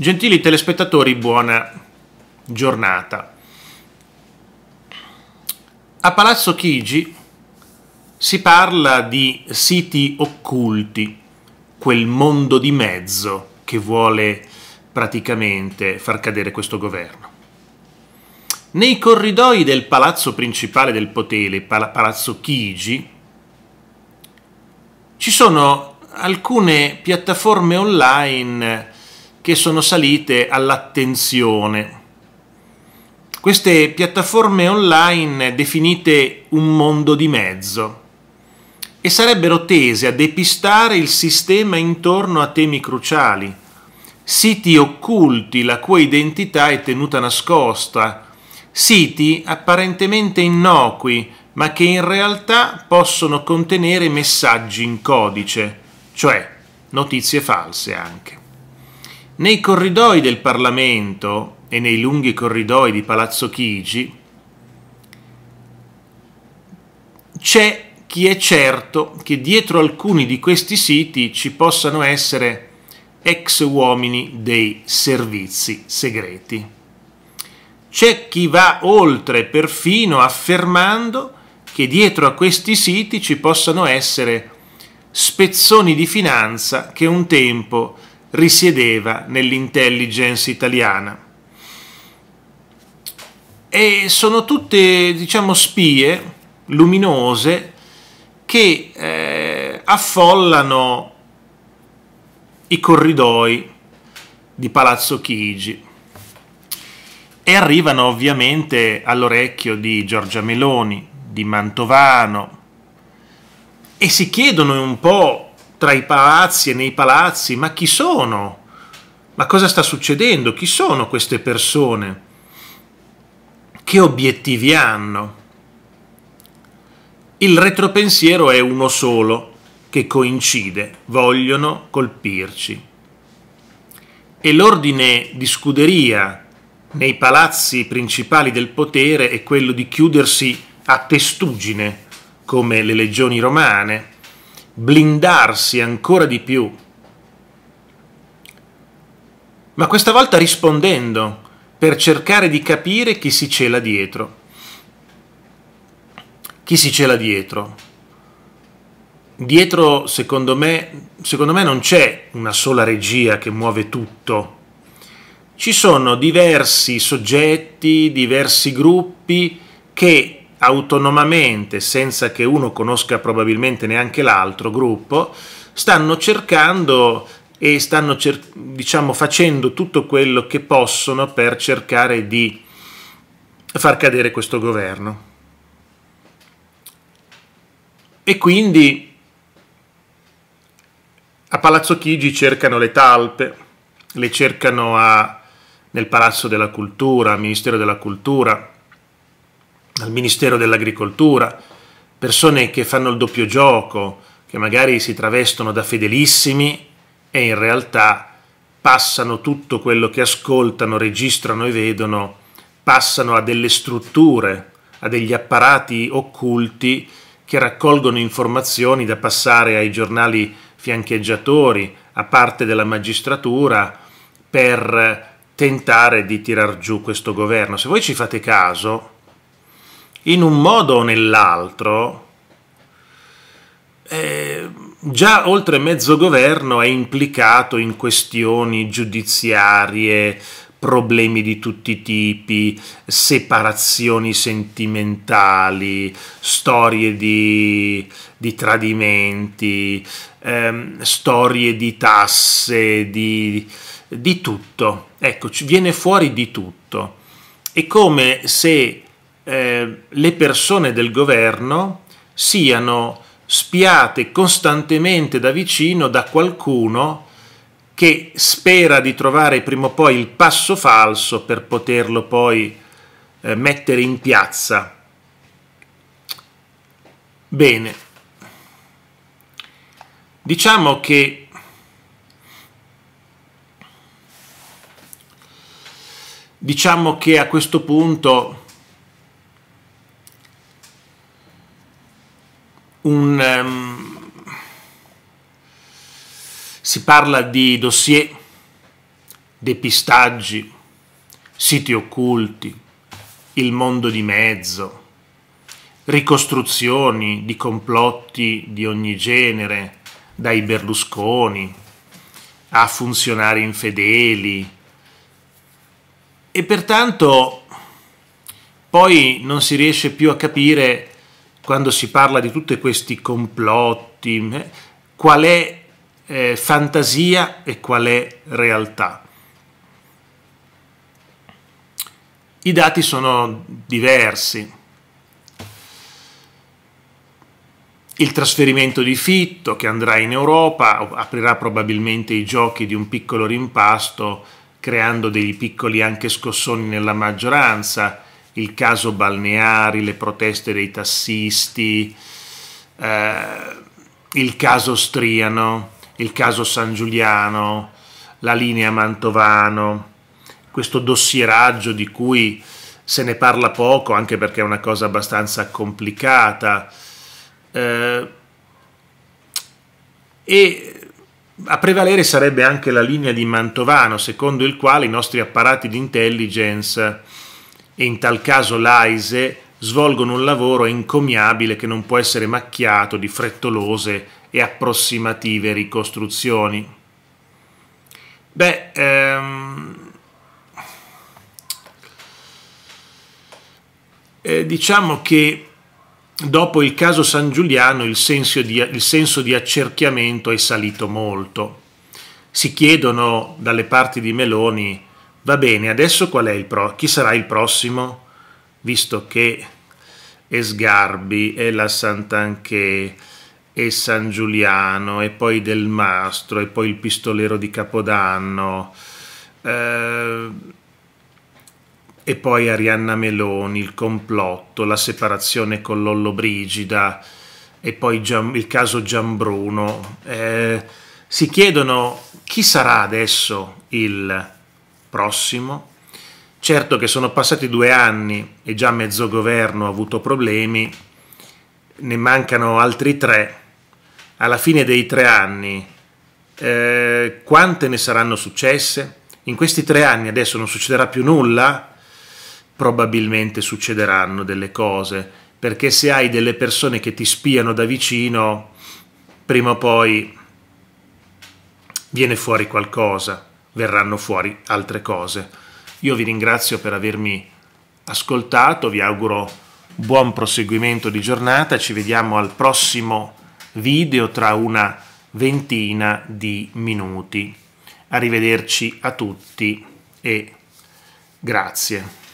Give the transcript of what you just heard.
Gentili telespettatori, buona giornata. A Palazzo Chigi si parla di siti occulti, quel mondo di mezzo che vuole praticamente far cadere questo governo. Nei corridoi del palazzo principale del potere, Palazzo Chigi, ci sono alcune piattaforme online che sono salite all'attenzione. Queste piattaforme online definite un mondo di mezzo e sarebbero tese a depistare il sistema intorno a temi cruciali, siti occulti la cui identità è tenuta nascosta, siti apparentemente innocui ma che in realtà possono contenere messaggi in codice, cioè notizie false anche. Nei corridoi del Parlamento e nei lunghi corridoi di Palazzo Chigi c'è chi è certo che dietro alcuni di questi siti ci possano essere ex uomini dei servizi segreti. C'è chi va oltre perfino affermando che dietro a questi siti ci possano essere spezzoni di finanza che un tempo risiedeva nell'intelligence italiana. E sono tutte, diciamo, spie luminose che eh, affollano i corridoi di Palazzo Chigi e arrivano ovviamente all'orecchio di Giorgia Meloni, di Mantovano e si chiedono un po' tra i palazzi e nei palazzi, ma chi sono? Ma cosa sta succedendo? Chi sono queste persone? Che obiettivi hanno? Il retropensiero è uno solo, che coincide, vogliono colpirci. E l'ordine di scuderia nei palazzi principali del potere è quello di chiudersi a testuggine, come le legioni romane, blindarsi ancora di più, ma questa volta rispondendo per cercare di capire chi si cela dietro. Chi si cela dietro? Dietro, secondo me, secondo me non c'è una sola regia che muove tutto. Ci sono diversi soggetti, diversi gruppi che autonomamente, senza che uno conosca probabilmente neanche l'altro gruppo, stanno cercando e stanno cer diciamo facendo tutto quello che possono per cercare di far cadere questo governo. E quindi a Palazzo Chigi cercano le talpe, le cercano a, nel Palazzo della Cultura, al Ministero della Cultura, al Ministero dell'Agricoltura, persone che fanno il doppio gioco, che magari si travestono da fedelissimi e in realtà passano tutto quello che ascoltano, registrano e vedono, passano a delle strutture, a degli apparati occulti che raccolgono informazioni da passare ai giornali fiancheggiatori, a parte della magistratura, per tentare di tirar giù questo governo. Se voi ci fate caso, in un modo o nell'altro, eh, già oltre mezzo governo è implicato in questioni giudiziarie, problemi di tutti i tipi, separazioni sentimentali, storie di, di tradimenti, ehm, storie di tasse, di, di tutto. Ecco, viene fuori di tutto. È come se eh, le persone del governo siano spiate costantemente da vicino da qualcuno che spera di trovare prima o poi il passo falso per poterlo poi eh, mettere in piazza. Bene, diciamo che diciamo che a questo punto un... Um, si parla di dossier, depistaggi, siti occulti, il mondo di mezzo, ricostruzioni di complotti di ogni genere, dai Berlusconi a funzionari infedeli. E pertanto poi non si riesce più a capire quando si parla di tutti questi complotti, eh, qual è eh, fantasia e qual è realtà. I dati sono diversi. Il trasferimento di Fitto che andrà in Europa aprirà probabilmente i giochi di un piccolo rimpasto creando dei piccoli anche scossoni nella maggioranza il caso balneari, le proteste dei tassisti, eh, il caso Striano, il caso San Giuliano, la linea Mantovano, questo dossieraggio di cui se ne parla poco anche perché è una cosa abbastanza complicata. Eh, e a prevalere sarebbe anche la linea di Mantovano, secondo il quale i nostri apparati di intelligence e in tal caso l'AISE svolgono un lavoro encomiabile che non può essere macchiato di frettolose e approssimative ricostruzioni. Beh, ehm, eh, diciamo che dopo il caso San Giuliano il senso, di, il senso di accerchiamento è salito molto. Si chiedono dalle parti di Meloni Va bene, adesso qual è il pro- chi sarà il prossimo? Visto che e Sgarbi e la Sant'Anché e San Giuliano e poi Del Mastro e poi il pistolero di Capodanno eh, e poi Arianna Meloni, il complotto, la separazione con Lollo Brigida e poi Gian, il caso Gianbruno. Eh, si chiedono chi sarà adesso il prossimo. Certo che sono passati due anni e già mezzo governo ha avuto problemi, ne mancano altri tre. Alla fine dei tre anni, eh, quante ne saranno successe? In questi tre anni adesso non succederà più nulla? Probabilmente succederanno delle cose, perché se hai delle persone che ti spiano da vicino, prima o poi viene fuori qualcosa verranno fuori altre cose. Io vi ringrazio per avermi ascoltato, vi auguro buon proseguimento di giornata, ci vediamo al prossimo video tra una ventina di minuti. Arrivederci a tutti e grazie.